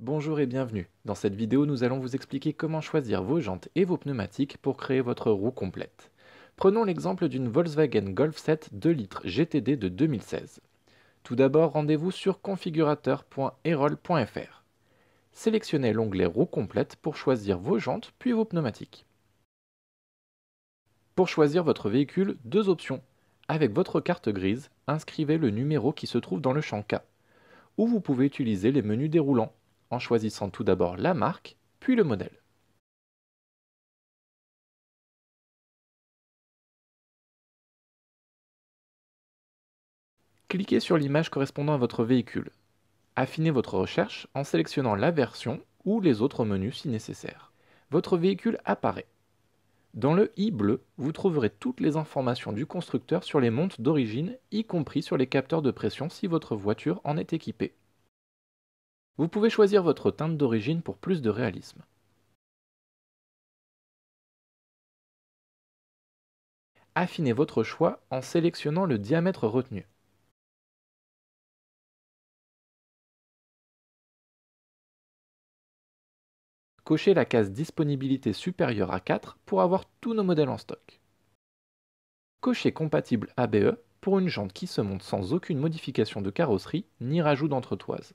Bonjour et bienvenue. Dans cette vidéo, nous allons vous expliquer comment choisir vos jantes et vos pneumatiques pour créer votre roue complète. Prenons l'exemple d'une Volkswagen Golf 7 2 litres GTD de 2016. Tout d'abord, rendez-vous sur configurateur.erol.fr. Sélectionnez l'onglet roue complète pour choisir vos jantes puis vos pneumatiques. Pour choisir votre véhicule, deux options. Avec votre carte grise, inscrivez le numéro qui se trouve dans le champ K. Ou vous pouvez utiliser les menus déroulants en choisissant tout d'abord la marque, puis le modèle. Cliquez sur l'image correspondant à votre véhicule. Affinez votre recherche en sélectionnant la version ou les autres menus si nécessaire. Votre véhicule apparaît. Dans le i bleu, vous trouverez toutes les informations du constructeur sur les montes d'origine, y compris sur les capteurs de pression si votre voiture en est équipée. Vous pouvez choisir votre teinte d'origine pour plus de réalisme. Affinez votre choix en sélectionnant le diamètre retenu. Cochez la case Disponibilité supérieure à 4 pour avoir tous nos modèles en stock. Cochez Compatible ABE pour une jante qui se monte sans aucune modification de carrosserie ni rajout d'entretoise.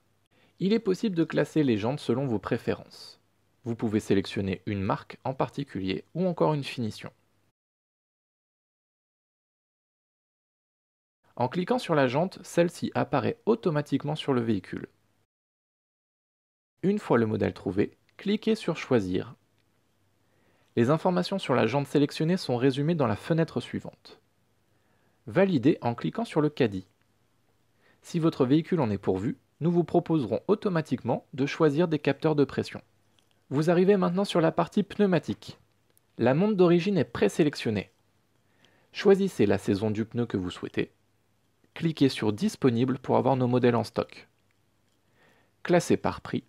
Il est possible de classer les jantes selon vos préférences. Vous pouvez sélectionner une marque en particulier ou encore une finition. En cliquant sur la jante, celle-ci apparaît automatiquement sur le véhicule. Une fois le modèle trouvé, cliquez sur Choisir. Les informations sur la jante sélectionnée sont résumées dans la fenêtre suivante. Validez en cliquant sur le caddie. Si votre véhicule en est pourvu, nous vous proposerons automatiquement de choisir des capteurs de pression. Vous arrivez maintenant sur la partie pneumatique. La montre d'origine est présélectionnée. Choisissez la saison du pneu que vous souhaitez. Cliquez sur Disponible pour avoir nos modèles en stock. Classez par prix.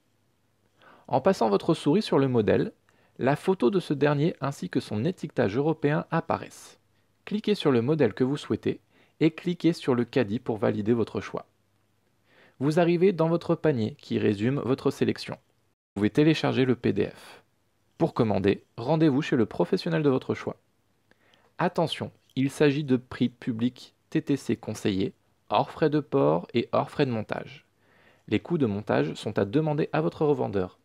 En passant votre souris sur le modèle, la photo de ce dernier ainsi que son étiquetage européen apparaissent. Cliquez sur le modèle que vous souhaitez et cliquez sur le caddie pour valider votre choix vous arrivez dans votre panier qui résume votre sélection. Vous pouvez télécharger le PDF. Pour commander, rendez-vous chez le professionnel de votre choix. Attention, il s'agit de prix public TTC conseillé, hors frais de port et hors frais de montage. Les coûts de montage sont à demander à votre revendeur